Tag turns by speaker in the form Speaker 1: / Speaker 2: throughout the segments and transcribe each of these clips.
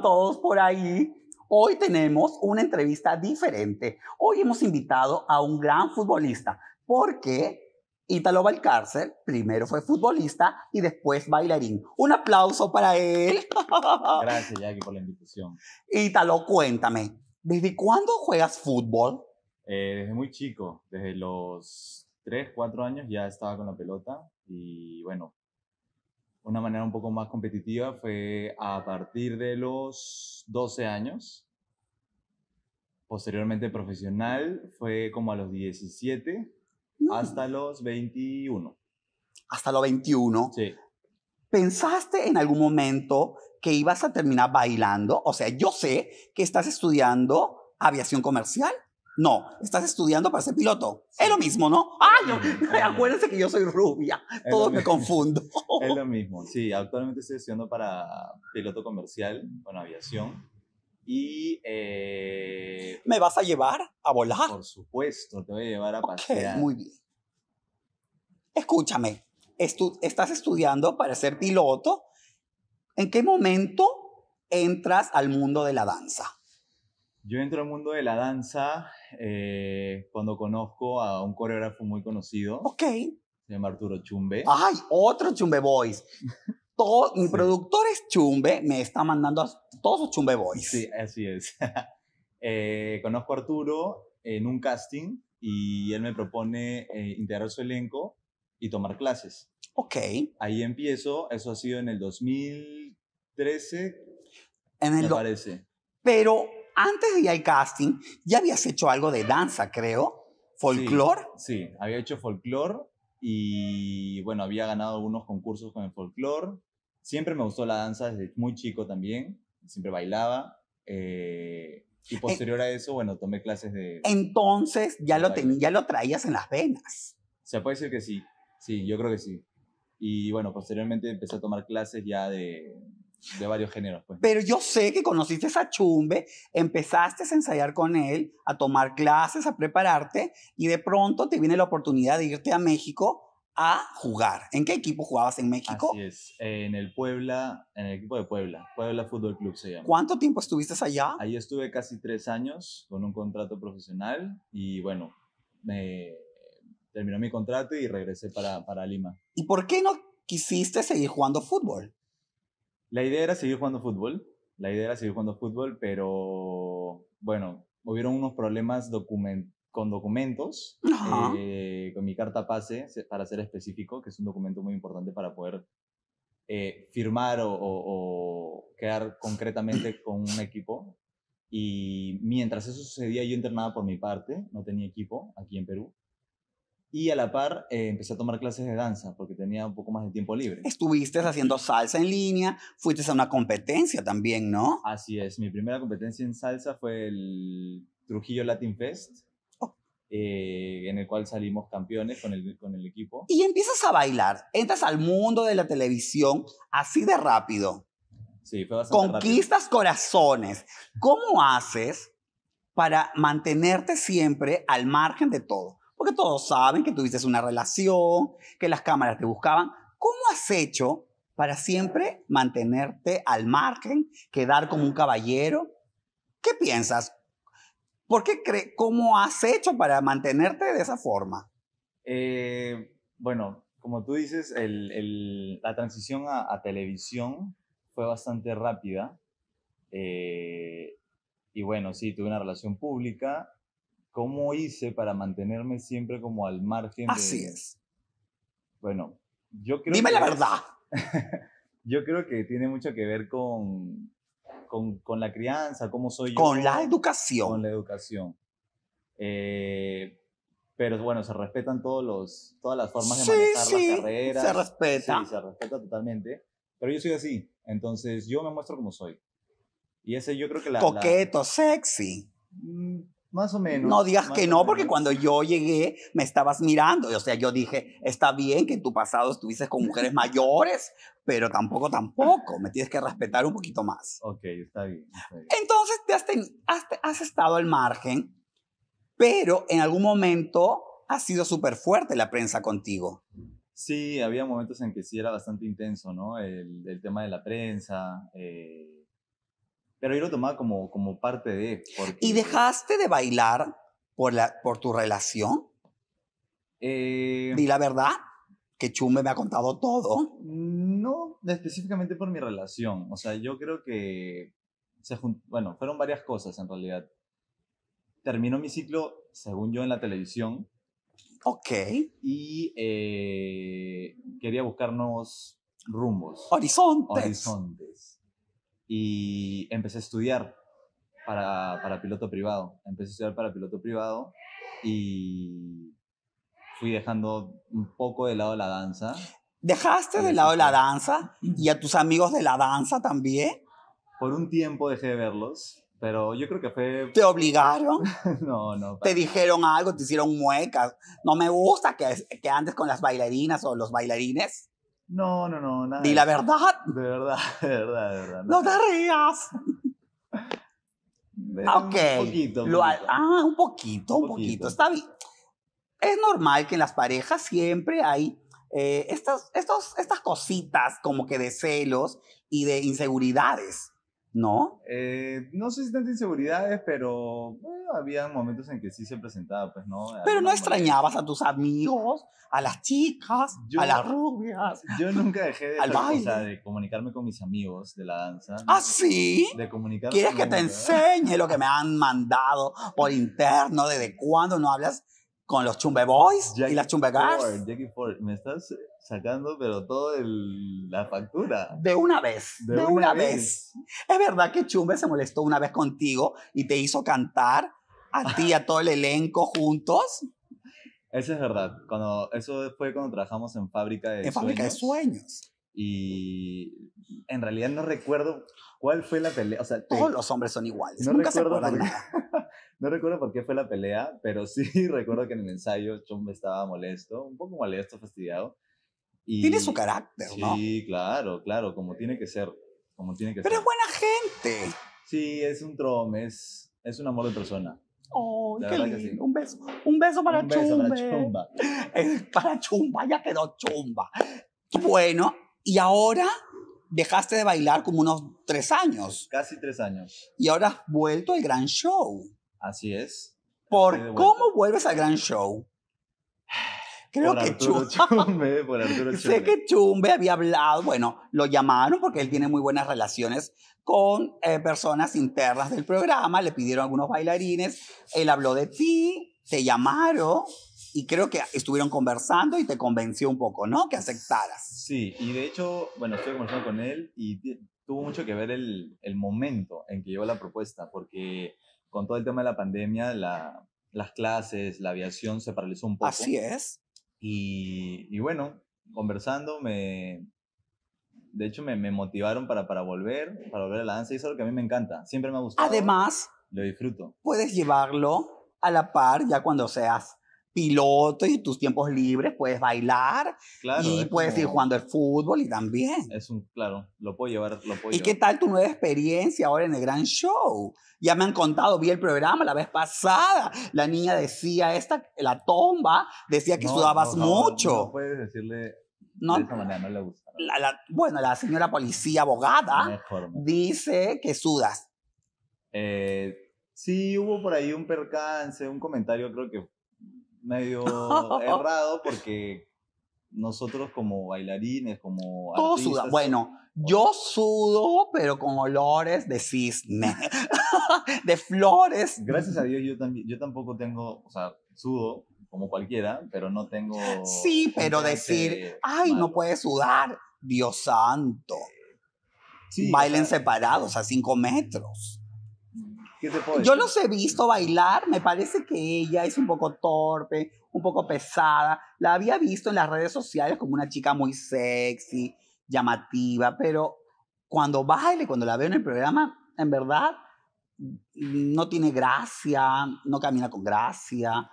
Speaker 1: todos por ahí? Hoy tenemos una entrevista diferente. Hoy hemos invitado a un gran futbolista porque Ítalo Valcárcel primero fue futbolista y después bailarín. Un aplauso para él. Gracias, Jackie, por la invitación. Ítalo,
Speaker 2: cuéntame,
Speaker 1: ¿desde cuándo
Speaker 2: juegas fútbol? Eh, desde muy chico, desde los 3, 4 años ya estaba con la pelota y bueno, una manera un poco más competitiva fue a partir de los 12 años. Posteriormente profesional fue como a los 17 mm. hasta los 21. Hasta los 21. Sí.
Speaker 1: ¿Pensaste en algún momento que ibas a terminar bailando? O sea, yo sé que estás estudiando aviación comercial, no, estás estudiando para ser piloto. Es lo
Speaker 2: mismo, ¿no?
Speaker 1: Ay, yo, acuérdense que yo soy rubia. Todo me
Speaker 2: confundo. es lo mismo, sí. Actualmente estoy estudiando para piloto comercial, con aviación. Y... Eh, ¿Me vas a llevar a volar? Por supuesto, te voy a llevar a pasar. Muy
Speaker 1: bien. Escúchame, estás estudiando para ser piloto. ¿En qué momento entras al mundo de la danza?
Speaker 2: Yo entro al mundo de la danza eh, cuando conozco a un coreógrafo muy conocido. Ok. Se llama Arturo Chumbe. ¡Ay, otro Chumbe Boys! Todo, mi productor es Chumbe, me está mandando a todos los Chumbe Boys. Sí, así es. Eh, conozco a Arturo en un casting y él me propone eh, integrar su elenco y tomar clases. Ok. Ahí empiezo, eso ha sido en el 2013, en el me parece. Pero
Speaker 1: antes de ir al casting, ya habías hecho algo de danza, creo. ¿Folclor?
Speaker 2: Sí, había hecho folclor y bueno, había ganado algunos concursos con el folclor. Siempre me gustó la danza desde muy chico también, siempre bailaba. Eh, y eh, posterior a eso, bueno, tomé clases de...
Speaker 1: Entonces ya, lo ya lo traías en las
Speaker 2: venas. Se puede decir que sí, sí, yo creo que sí. Y bueno, posteriormente empecé a tomar clases ya de, de varios géneros. Pues,
Speaker 1: Pero yo sé que conociste a Chumbe, empezaste a ensayar con él, a tomar clases, a prepararte, y de pronto te viene la oportunidad de irte a México a jugar. ¿En qué equipo jugabas en México? Así es,
Speaker 2: en el Puebla, en el equipo de Puebla, Puebla Fútbol Club se llama. ¿Cuánto tiempo estuviste allá? Ahí estuve casi tres años con un contrato profesional y bueno, me, terminó mi contrato y regresé para, para Lima. ¿Y por qué no quisiste seguir jugando fútbol? La idea era seguir jugando fútbol, la idea era seguir jugando fútbol, pero bueno, hubieron unos problemas con documentos, eh, con mi carta pase, para ser específico, que es un documento muy importante para poder eh, firmar o, o, o, quedar concretamente con un equipo. Y mientras eso sucedía, yo internaba por mi parte, no tenía equipo aquí en Perú. Y a la par eh, empecé a tomar clases de danza porque tenía un poco más de tiempo libre. Estuviste
Speaker 1: haciendo salsa en línea, fuiste a una competencia también, ¿no?
Speaker 2: Así es, mi primera competencia en salsa fue el Trujillo Latin Fest, oh. eh, en el cual salimos campeones con el, con el equipo. Y empiezas a bailar,
Speaker 1: entras al mundo de
Speaker 2: la televisión
Speaker 1: así de rápido. Sí, fue bastante Conquistas corazones. ¿Cómo haces para mantenerte siempre al margen de todo? Porque todos saben que tuviste una relación, que las cámaras te buscaban. ¿Cómo has hecho para siempre mantenerte al margen, quedar como un caballero? ¿Qué piensas? ¿Por qué ¿Cómo has hecho para mantenerte de esa forma?
Speaker 2: Eh, bueno, como tú dices, la transición a, televisión fue bastante rápida. Eh, y bueno, sí, tuve una relación pública ¿Cómo hice para mantenerme siempre como al margen? De... Así es. Bueno, yo creo... Dime la verdad. yo creo que tiene mucho que ver con, con, con la crianza, cómo soy yo. Con la educación. Con la educación. Eh, pero bueno, se respetan todos los, todas las formas de manejar sí, la carrera. Se respeta. Sí, se respeta totalmente. Pero yo soy así, entonces yo me muestro como soy. Y ese yo creo que la... Coqueto, sexy. Mm, más o menos. No digas que no, porque cuando yo
Speaker 1: llegué me estabas mirando. O sea, yo dije, está bien que en tu pasado estuvieses con mujeres mayores, pero tampoco, tampoco. Me tienes que respetar un poquito más. Ok, está bien. Entonces, te has, estado al margen, pero en algún momento ha sido súper fuerte la prensa contigo.
Speaker 2: Sí, había momentos en que sí era bastante intenso, ¿no? El, tema de la prensa. Eh pero yo lo tomaba como, como parte de... ¿Y dejaste de bailar por, la, por tu relación? Eh... Di la verdad, que Chumbe me ha contado todo. No específicamente por mi relación. O sea, yo creo que... Bueno, fueron varias cosas en realidad. Terminó mi ciclo, según yo, en la televisión. Ok. Y eh, quería buscar nuevos rumbos. Horizontes. Horizontes y empecé a estudiar para, para, piloto privado. Empecé a estudiar para piloto privado y fui dejando un poco de lado la danza. ¿Dejaste de lado la danza y a tus amigos de la danza también? Por un tiempo dejé de verlos, pero
Speaker 1: yo creo que fue... ¿Te obligaron?
Speaker 2: no, no.
Speaker 1: ¿Te dijeron algo? ¿Te hicieron muecas? No me gusta que, que andes con las bailarinas o los bailarines.
Speaker 2: No, no, no, nada. Di la verdad. De verdad, de verdad, de verdad. No, te rías. ok. Un poquito. ah, un poquito, un, poquito. Está
Speaker 1: bien. Es normal que en las parejas siempre hay eh, estas, estos, estas cositas como que
Speaker 2: de celos y de inseguridades. ¿No? Eh, no sé si tantas inseguridades, pero había momentos en que sí se presentaba, pues no. Pero no extrañabas a tus amigos, a las chicas, a las rubias. Yo nunca dejé de, comunicarme con mis amigos de la danza. ¿Ah, sí? De ¿Quieres que te enseñe
Speaker 1: lo que me han mandado por interno? ¿Desde cuándo no hablas con los Chumbe Boys y las Chumbe Girls.
Speaker 2: Jackie Ford, me estás sacando, pero todo la factura.
Speaker 1: De una vez, de, una, vez. Es verdad que Chumbe se molestó una vez contigo
Speaker 2: y te hizo cantar a ti y a todo el elenco juntos. Eso es verdad. Cuando, eso fue cuando trabajamos en Fábrica de Sueños. En Fábrica de Sueños. Y en realidad no recuerdo cuál fue la pelea. O sea, Todos los hombres son iguales. No nunca recuerdo se acuerdan nada. No recuerdo por qué fue la pelea, pero sí recuerdo que en el ensayo Chumba estaba molesto, un poco molesto, fastidiado. Y tiene su carácter, ¿no? Sí, claro, claro, como tiene que ser. Como tiene que pero es buena gente. Sí, es un trom, es, un amor de persona.
Speaker 1: Oh, qué lindo. Un beso. Un beso para, un beso para Chumba. ¿eh? para Chumba, ya quedó Chumba. Bueno, y ahora dejaste de bailar como unos tres años. Casi tres años. Y ahora has vuelto al gran show. Así es. ¿Por cómo vuelves al gran show? Creo por que Chumbe. por Arturo Chumbe. Sé que Chumbe había hablado, bueno, lo llamaron porque él tiene muy buenas relaciones con eh, personas internas del programa, le pidieron algunos bailarines, él habló de ti, te llamaron y creo que estuvieron conversando y te convenció un poco, ¿no? Que aceptaras.
Speaker 2: Sí, y de hecho, bueno, estoy conversando con él y tuvo mucho que ver el, el momento en que llegó la propuesta, porque con todo el tema de la pandemia, las clases, la aviación se paralizó un poco. Así es. Y, bueno, conversando, me, de hecho me, motivaron para, para volver, para volver a la danza y es lo que a mí me encanta, siempre me ha gustado. Además, lo disfruto. Puedes llevarlo a la par ya cuando seas piloto y
Speaker 1: tus tiempos libres puedes bailar y puedes ir jugando al fútbol y también. Es un,
Speaker 2: claro, lo puedo llevar. Lo puedo ¿Y qué
Speaker 1: tal tu nueva experiencia ahora en el gran show? Ya me han contado, vi el programa la vez pasada, la niña decía esta, la tomba, decía que sudabas mucho. No,
Speaker 2: puedes decirle... No, de manera no le gusta. bueno, la señora policía abogada dice que sudas. Eh, sí, hubo por ahí un percance, un comentario creo que medio errado porque nosotros como bailarines, como Bueno, yo sudo, pero con olores de cisne, de flores. Gracias a Dios yo, también, yo tampoco tengo, o sea, sudo como cualquiera, pero no tengo... Sí, pero decir, ay, no puede sudar, Dios santo.
Speaker 1: Bailen separados a cinco metros. Yo los he visto bailar, me parece que ella es un poco torpe, un poco pesada. La había visto en las redes sociales como una chica muy sexy, llamativa, pero cuando baile, cuando la veo en el programa, en verdad no tiene gracia, no camina con gracia,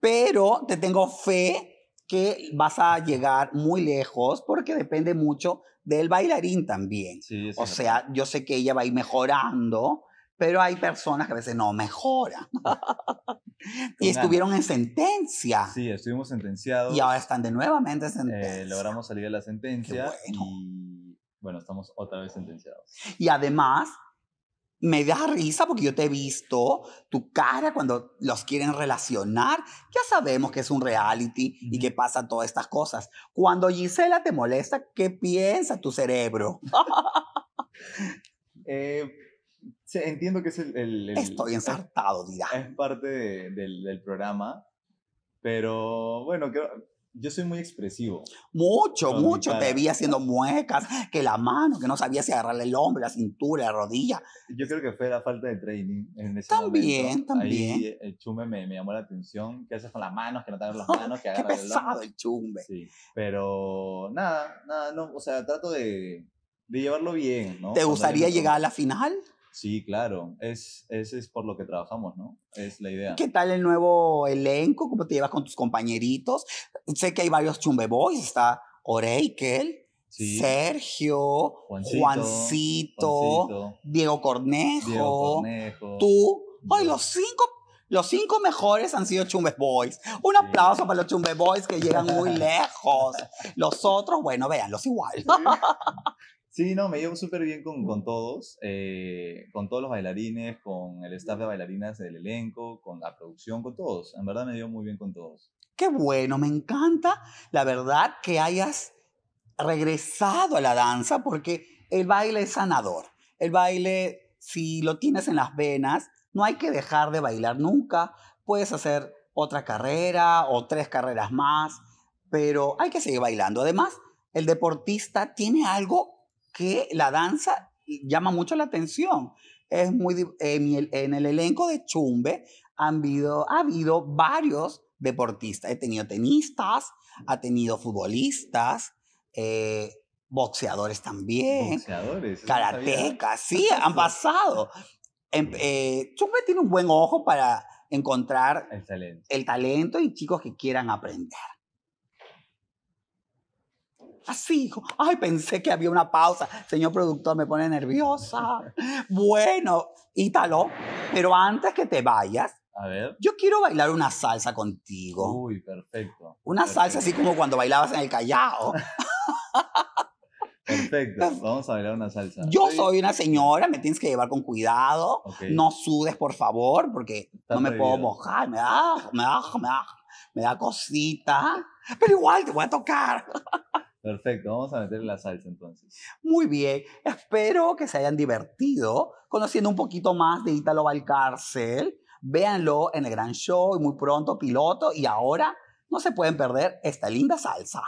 Speaker 1: pero te tengo fe que vas a llegar muy lejos porque depende mucho del bailarín también. o sea, yo sé que ella va a ir mejorando pero hay personas que a veces no mejoran. y estuvieron en sentencia. Sí, estuvimos
Speaker 2: sentenciados. Y ahora están de nuevamente eh, sentenciados. logramos salir de la sentencia
Speaker 1: bueno. y
Speaker 2: bueno, estamos otra vez sentenciados. Y además,
Speaker 1: me da risa porque yo te he visto tu cara cuando los quieren relacionar. Ya sabemos que es un reality y que pasan todas estas cosas. Cuando Gisela te molesta, ¿qué piensa tu
Speaker 2: cerebro? eh, entiendo que es el... Estoy ensartado, dirá. Es parte del, programa, pero bueno, yo soy muy expresivo.
Speaker 1: Mucho, mucho. Te vi haciendo
Speaker 2: muecas,
Speaker 1: que la mano, que no sabía si agarrarle el hombro, la cintura, la rodilla. Yo creo que fue la falta de training
Speaker 2: en ese También, momento. también. Ahí el eh, chumbe me, llamó la atención. ¿Qué haces con las manos? Que no te las manos, que pesado el, chumbe. Sí, pero nada, nada, no, o sea, trato de, de llevarlo bien, ¿Te gustaría llegar a la final? Sí, claro, es, ese es por lo que trabajamos, ¿no? Es la idea. ¿Qué
Speaker 1: tal el nuevo elenco? ¿Cómo te llevas con tus compañeritos? Sé que hay varios chumbeboys, está Oreikel, Sergio, Juancito, Diego, Cornejo, tú. Ay, los cinco, los cinco mejores han sido chumbeboys. Un aplauso para los
Speaker 2: chumbeboys que llegan muy lejos. Los otros, bueno, véanlos igual. Sí, no, me llevo súper bien con, con todos, eh, con todos los bailarines, con el staff de bailarinas del elenco, con la producción, con todos. En verdad me llevo muy bien con todos.
Speaker 1: Qué bueno, me encanta la verdad que hayas regresado a la danza porque el baile es sanador. El baile, si lo tienes en las venas, no hay que dejar de bailar nunca. Puedes hacer otra carrera o tres carreras más, pero hay que seguir bailando. Además, el deportista tiene algo que la danza llama mucho la atención. Es muy, en, el, elenco de Chumbe han habido, ha habido varios deportistas. He tenido tenistas, ha tenido futbolistas, eh, boxeadores también. Karatecas, sí, han pasado. Em, eh, Chumbe tiene un buen ojo para encontrar el talento y chicos que quieran aprender. Así, hijo. Ay, pensé que había una pausa. Señor productor, me pone nerviosa. Bueno, Ítalo, pero antes que te vayas, Yo quiero bailar una salsa contigo. Uy, perfecto. Una salsa así como cuando bailabas en el Callao.
Speaker 2: Perfecto, vamos a bailar una salsa.
Speaker 1: Yo soy una señora, me tienes que llevar con cuidado. No sudes, por favor, porque no me puedo mojar. Me da, me da, me da, me da cosita. Pero igual te voy a tocar. Perfecto, vamos a meter la salsa entonces. Muy bien, espero que se hayan divertido conociendo un poquito más de Ítalo Valcárcel. Véanlo en el gran show y muy pronto, piloto. Y ahora no se pueden perder esta linda salsa.